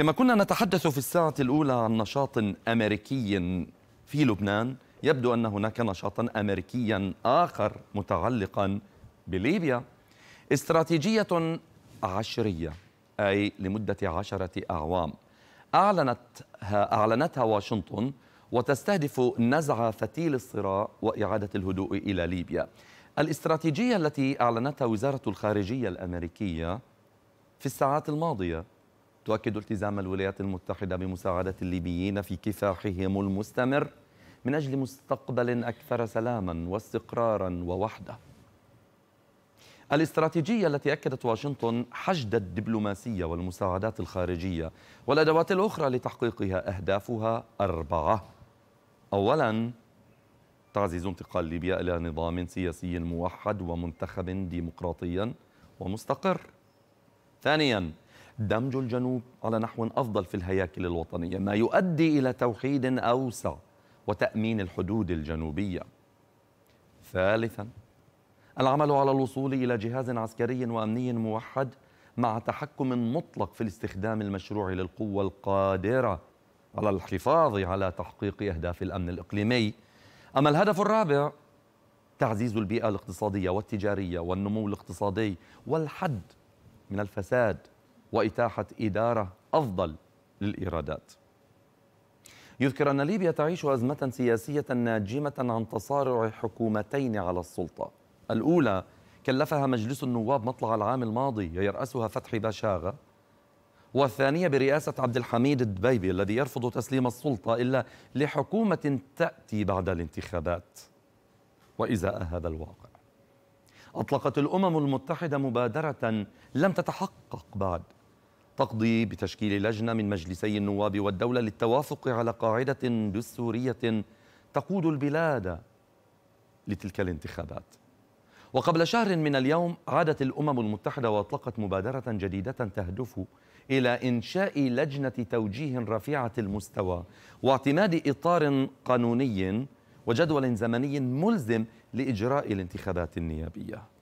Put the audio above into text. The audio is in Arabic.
كما كنا نتحدث في الساعة الأولى عن نشاط أمريكي في لبنان يبدو أن هناك نشاطا أمريكيا آخر متعلقا بليبيا استراتيجية عشرية أي لمدة عشرة أعوام أعلنتها, أعلنتها واشنطن وتستهدف نزع فتيل الصراع وإعادة الهدوء إلى ليبيا الاستراتيجية التي أعلنتها وزارة الخارجية الأمريكية في الساعات الماضية تؤكد التزام الولايات المتحدة بمساعدة الليبيين في كفاحهم المستمر من أجل مستقبل أكثر سلاما واستقرارا ووحدة الاستراتيجية التي أكدت واشنطن حشد الدبلوماسية والمساعدات الخارجية والأدوات الأخرى لتحقيقها أهدافها أربعة أولا تعزيز انتقال ليبيا إلى نظام سياسي موحد ومنتخب ديمقراطيا ومستقر ثانيا دمج الجنوب على نحو أفضل في الهياكل الوطنية ما يؤدي إلى توحيد أوسع وتأمين الحدود الجنوبية ثالثا العمل على الوصول إلى جهاز عسكري وأمني موحد مع تحكم مطلق في الاستخدام المشروع للقوة القادرة على الحفاظ على تحقيق أهداف الأمن الإقليمي أما الهدف الرابع تعزيز البيئة الاقتصادية والتجارية والنمو الاقتصادي والحد من الفساد وإتاحة إدارة أفضل للإيرادات يذكر أن ليبيا تعيش أزمة سياسية ناجمة عن تصارع حكومتين على السلطة الأولى كلفها مجلس النواب مطلع العام الماضي يرأسها فتحي باشاغة والثانية برئاسة عبد الحميد الدبيبي الذي يرفض تسليم السلطة إلا لحكومة تأتي بعد الانتخابات وإزاء هذا الواقع أطلقت الأمم المتحدة مبادرة لم تتحقق بعد تقضي بتشكيل لجنة من مجلسي النواب والدولة للتوافق على قاعدة دستورية تقود البلاد لتلك الانتخابات وقبل شهر من اليوم عادت الأمم المتحدة وأطلقت مبادرة جديدة تهدف إلى إنشاء لجنة توجيه رفيعة المستوى واعتماد إطار قانوني وجدول زمني ملزم لإجراء الانتخابات النيابية